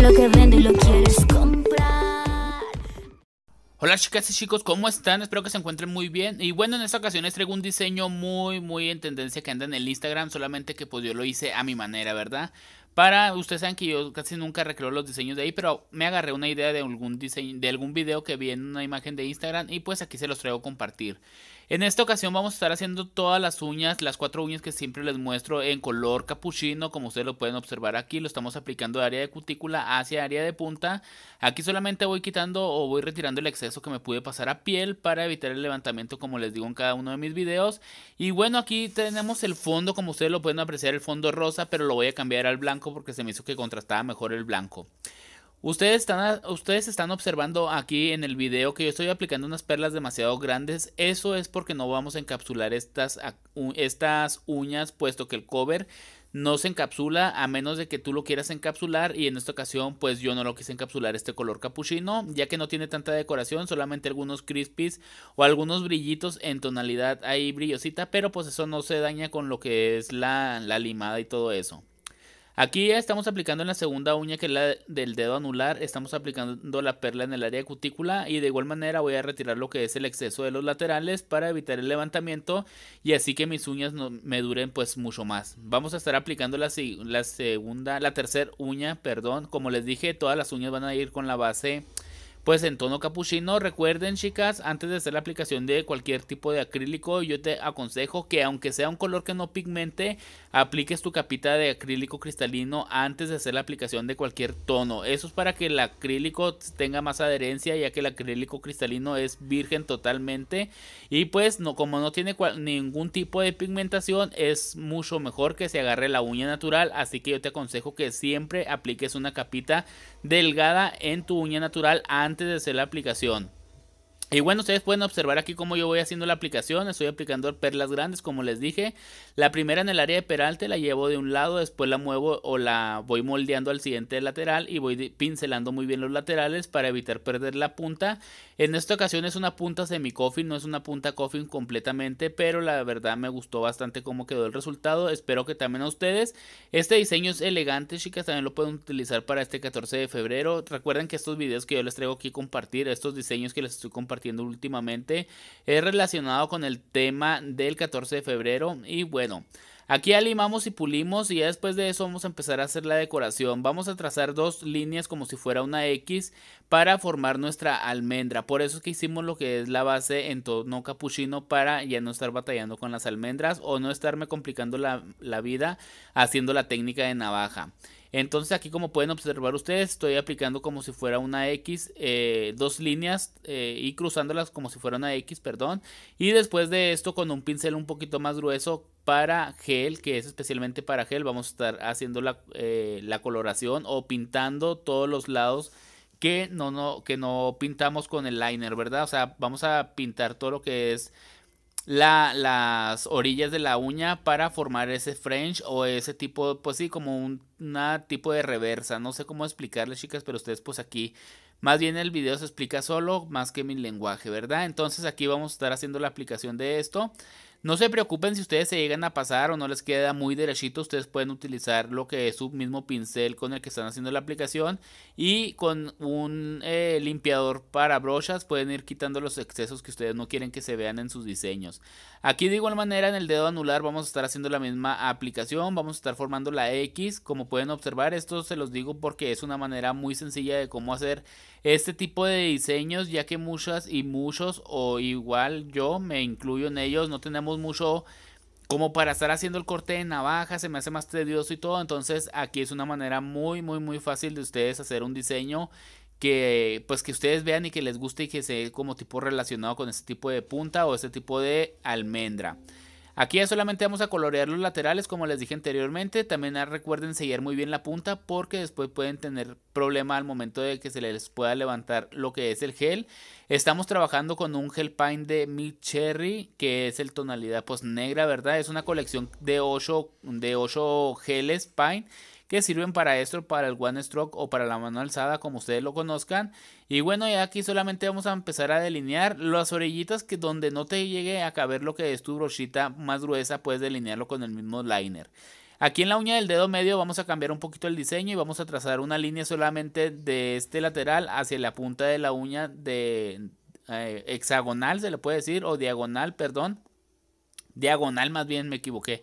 lo que vende y lo quieres comprar. Hola chicas y chicos, ¿cómo están? Espero que se encuentren muy bien. Y bueno, en esta ocasión les traigo un diseño muy, muy en tendencia que anda en el Instagram, solamente que pues yo lo hice a mi manera, ¿verdad? Para, ustedes saben que yo casi nunca recreo los diseños de ahí, pero me agarré una idea de algún diseño, de algún video que vi en una imagen de Instagram y pues aquí se los traigo a compartir. En esta ocasión vamos a estar haciendo todas las uñas, las cuatro uñas que siempre les muestro en color capuchino, como ustedes lo pueden observar aquí, lo estamos aplicando de área de cutícula hacia área de punta. Aquí solamente voy quitando o voy retirando el exceso que me pude pasar a piel para evitar el levantamiento como les digo en cada uno de mis videos. Y bueno, aquí tenemos el fondo, como ustedes lo pueden apreciar, el fondo rosa, pero lo voy a cambiar al blanco porque se me hizo que contrastaba mejor el blanco. Ustedes están, ustedes están observando aquí en el video que yo estoy aplicando unas perlas demasiado grandes. Eso es porque no vamos a encapsular estas, estas uñas, puesto que el cover no se encapsula a menos de que tú lo quieras encapsular y en esta ocasión pues yo no lo quise encapsular este color capuchino ya que no tiene tanta decoración solamente algunos crispies o algunos brillitos en tonalidad ahí brillosita pero pues eso no se daña con lo que es la limada y todo eso. Aquí ya estamos aplicando en la segunda uña que es la del dedo anular, estamos aplicando la perla en el área cutícula y de igual manera voy a retirar lo que es el exceso de los laterales para evitar el levantamiento y así que mis uñas no, me duren pues mucho más. Vamos a estar aplicando la, la segunda, la tercera uña, perdón, como les dije todas las uñas van a ir con la base pues en tono capuchino. Recuerden chicas, antes de hacer la aplicación de cualquier tipo de acrílico, yo te aconsejo que aunque sea un color que no pigmente, apliques tu capita de acrílico cristalino antes de hacer la aplicación de cualquier tono. Eso es para que el acrílico tenga más adherencia, ya que el acrílico cristalino es virgen totalmente. Y pues no, como no tiene ningún tipo de pigmentación, es mucho mejor que se agarre la uña natural. Así que yo te aconsejo que siempre apliques una capita delgada en tu uña natural antes desde la aplicación. Y bueno, ustedes pueden observar aquí cómo yo voy haciendo la aplicación. Estoy aplicando perlas grandes, como les dije. La primera en el área de peralte la llevo de un lado, después la muevo o la voy moldeando al siguiente lateral y voy pincelando muy bien los laterales para evitar perder la punta. En esta ocasión es una punta semi-coffin, no es una punta coffin completamente, pero la verdad me gustó bastante cómo quedó el resultado. Espero que también a ustedes. Este diseño es elegante, chicas, también lo pueden utilizar para este 14 de febrero. Recuerden que estos videos que yo les traigo aquí compartir, estos diseños que les estoy compartiendo, últimamente es relacionado con el tema del 14 de febrero y bueno. Aquí alimamos y pulimos y después de eso vamos a empezar a hacer la decoración. Vamos a trazar dos líneas como si fuera una X para formar nuestra almendra. Por eso es que hicimos lo que es la base en tono capuchino para ya no estar batallando con las almendras o no estarme complicando la, la vida haciendo la técnica de navaja. Entonces aquí como pueden observar ustedes, estoy aplicando como si fuera una X, eh, dos líneas eh, y cruzándolas como si fuera una X, perdón. Y después de esto con un pincel un poquito más grueso para gel, que es especialmente para gel, vamos a estar haciendo la, eh, coloración o pintando todos los lados que no, no, que no pintamos con el liner, ¿verdad? O sea, vamos a pintar todo lo que es la, las orillas de la uña para formar ese French o ese tipo, pues sí, como un una tipo de reversa. No sé cómo explicarles, chicas, pero ustedes pues aquí. Más bien el video se explica solo, más que mi lenguaje, ¿verdad? Entonces aquí vamos a estar haciendo la aplicación de esto. No se preocupen si ustedes se llegan a pasar o no les queda muy derechito, ustedes pueden utilizar lo que es su mismo pincel con el que están haciendo la aplicación y con un eh, limpiador para brochas pueden ir quitando los excesos que ustedes no quieren que se vean en sus diseños. Aquí de igual manera en el dedo anular vamos a estar haciendo la misma aplicación, vamos a estar formando la X, como pueden observar esto se los digo porque es una manera muy sencilla de cómo hacer este tipo de diseños, ya que muchas y muchos, o igual yo me incluyo en ellos, no tenemos mucho como para estar haciendo el corte de navaja, se me hace más tedioso y todo. Entonces aquí es una manera muy, muy, muy fácil de ustedes hacer un diseño que pues que ustedes vean y que les guste y que sea como tipo relacionado con este tipo de punta o este tipo de almendra. Aquí ya solamente vamos a colorear los laterales como les dije anteriormente. También recuerden sellar muy bien la punta porque después pueden tener problema al momento de que se les pueda levantar lo que es el gel. Estamos trabajando con un gel paint de Mil Cherry, que es el tonalidad pues negra, ¿verdad? Es una colección de 8, de 8 geles paint que sirven para esto, para el one stroke o para la mano alzada, como ustedes lo conozcan. Y bueno, ya aquí solamente vamos a empezar a delinear las orejitas que donde no te llegue a caber lo que es tu brochita más gruesa, puedes delinearlo con el mismo liner. Aquí en la uña del dedo medio vamos a cambiar un poquito el diseño y vamos a trazar una línea solamente de este lateral hacia la punta de la uña de eh, hexagonal, se le puede decir, o diagonal, perdón. Diagonal más bien, me equivoqué.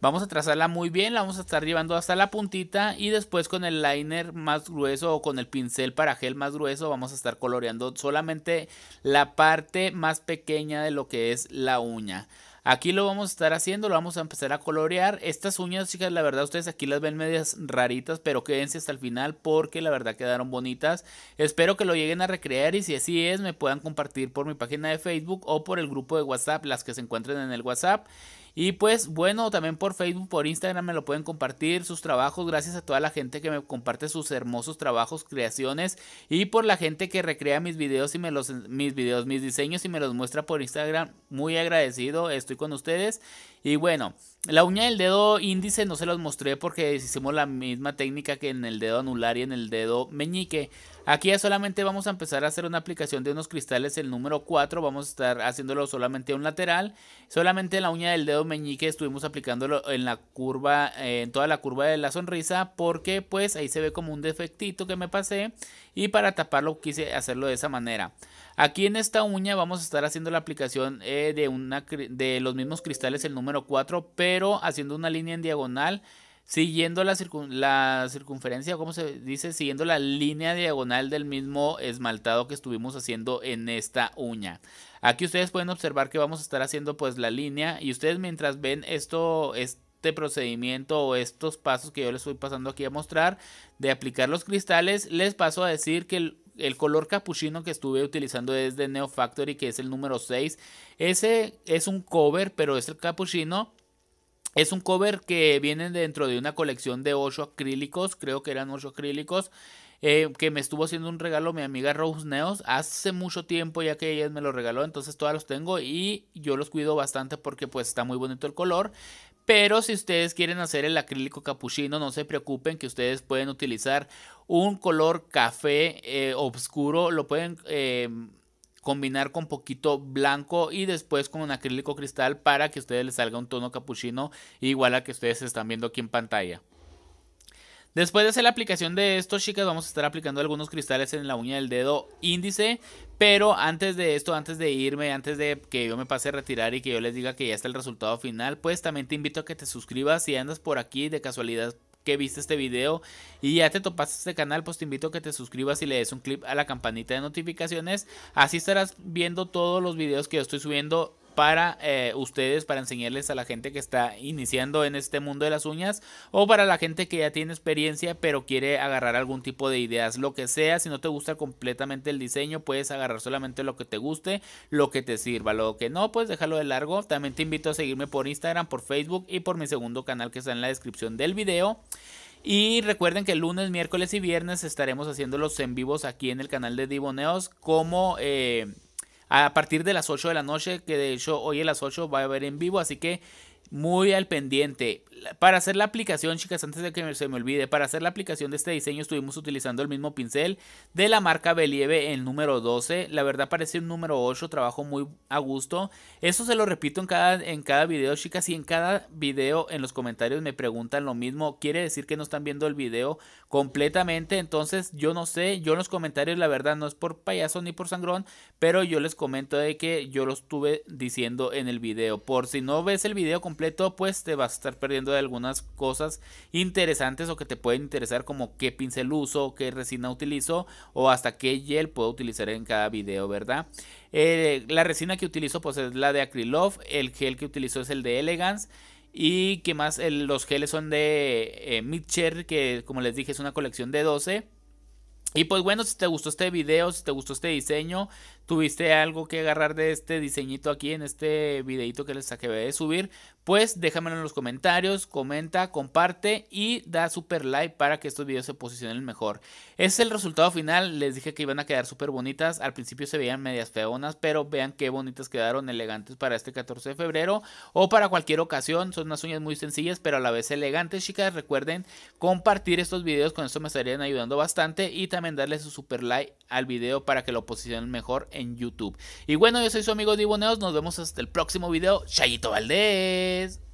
Vamos a trazarla muy bien, la vamos a estar llevando hasta la puntita y después con el liner más grueso o con el pincel para gel más grueso vamos a estar coloreando solamente la parte más pequeña de lo que es la uña. Aquí lo vamos a estar haciendo, lo vamos a empezar a colorear. Estas uñas, chicas, la verdad ustedes aquí las ven medias raritas, pero quédense hasta el final porque la verdad quedaron bonitas. Espero que lo lleguen a recrear y si así es, me puedan compartir por mi página de Facebook o por el grupo de WhatsApp, las que se encuentren en el WhatsApp. Y pues bueno, también por Facebook, por Instagram me lo pueden compartir sus trabajos. Gracias a toda la gente que me comparte sus hermosos trabajos, creaciones. Y por la gente que recrea mis videos y me los mis videos, mis diseños y me los muestra por Instagram. Muy agradecido, estoy con ustedes. Y bueno, la uña del dedo índice no se los mostré porque hicimos la misma técnica que en el dedo anular y en el dedo meñique. Aquí ya solamente vamos a empezar a hacer una aplicación de unos cristales, el número 4, vamos a estar haciéndolo solamente a un lateral, solamente la uña del dedo meñique estuvimos aplicándolo en la curva, eh, en toda la curva de la sonrisa, porque pues ahí se ve como un defectito que me pasé y para taparlo quise hacerlo de esa manera. Aquí en esta uña vamos a estar haciendo la aplicación eh, de, una, de los mismos cristales, el número 4, pero haciendo una línea en diagonal siguiendo la, la circunferencia, ¿cómo se dice? Siguiendo la línea diagonal del mismo esmaltado que estuvimos haciendo en esta uña. Aquí ustedes pueden observar que vamos a estar haciendo pues la línea y ustedes mientras ven esto, este procedimiento o estos pasos que yo les estoy pasando aquí a mostrar de aplicar los cristales, les paso a decir que el color capuchino que estuve utilizando es de Neo Factory, que es el número 6. Ese es un cover, pero es el capuchino. Es un cover que viene dentro de una colección de 8 acrílicos, creo que eran 8 acrílicos, eh, que me estuvo haciendo un regalo mi amiga Rose Neos hace mucho tiempo ya que ella me lo regaló, entonces todas los tengo y yo los cuido bastante porque pues está muy bonito el color. Pero si ustedes quieren hacer el acrílico capuchino, no se preocupen que ustedes pueden utilizar un color café eh, oscuro, lo pueden... Eh, combinar con poquito blanco y después con un acrílico cristal para que a ustedes les salga un tono capuchino igual a que ustedes están viendo aquí en pantalla. Después de hacer la aplicación de esto, chicas, vamos a estar aplicando algunos cristales en la uña del dedo índice. Pero antes de esto, antes de irme, antes de que yo me pase a retirar y que yo les diga que ya está el resultado final, pues también te invito a que te suscribas si andas por aquí de casualidad que viste este video y ya te topaste este canal, pues te invito a que te suscribas y le des un clip a la campanita de notificaciones. Así estarás viendo todos los videos que yo estoy subiendo para eh, ustedes, para enseñarles a la gente que está iniciando en este mundo de las uñas o para la gente que ya tiene experiencia pero quiere agarrar algún tipo de ideas, lo que sea, si no te gusta completamente el diseño, puedes agarrar solamente lo que te guste, lo que te sirva, lo que no, pues déjalo de largo. También te invito a seguirme por Instagram, por Facebook y por mi segundo canal que está en la descripción del video. Y recuerden que lunes, miércoles y viernes estaremos haciendo los en vivos aquí en el canal de Diboneos como... Eh, a partir de las 8 de la noche, que de hecho hoy a las 8 va a haber en vivo, así que muy al pendiente. Para hacer la aplicación, chicas, antes de que se me olvide, para hacer la aplicación de este diseño estuvimos utilizando el mismo pincel de la marca Believe, el número 12. La verdad parece un número 8, trabajo muy a gusto. Eso se lo repito en cada, en cada video, chicas, y en cada video en los comentarios me preguntan lo mismo. Quiere decir que no están viendo el video completamente, entonces yo no sé, yo en los comentarios la verdad no es por payaso ni por sangrón, pero yo les comento de que yo lo estuve diciendo en el video. Por si no ves el video pues te vas a estar perdiendo de algunas cosas interesantes o que te pueden interesar, como qué pincel uso, qué resina utilizo o hasta qué gel puedo utilizar en cada video, ¿verdad? Eh, la resina que utilizo pues es la de Acrylove, el gel que utilizo es el de Elegance. Y que más, los geles son de eh, Mitcher que como les dije es una colección de 12. Y pues bueno, si te gustó este video, si te gustó este diseño, tuviste algo que agarrar de este diseñito aquí en este videito que les acabé de subir, pues déjamelo en los comentarios, comenta, comparte y da super like para que estos videos se posicionen mejor. ese es el resultado final, les dije que iban a quedar súper bonitas, al principio se veían medias feonas, pero vean qué bonitas quedaron, elegantes para este 14 de febrero o para cualquier ocasión, son unas uñas muy sencillas pero a la vez elegantes chicas, recuerden compartir estos videos, con esto me estarían ayudando bastante y también darle su super like al video para que lo posicionen mejor en YouTube. Y bueno, yo soy su amigo Diboneos, nos vemos hasta el próximo video, Chayito Valdés. is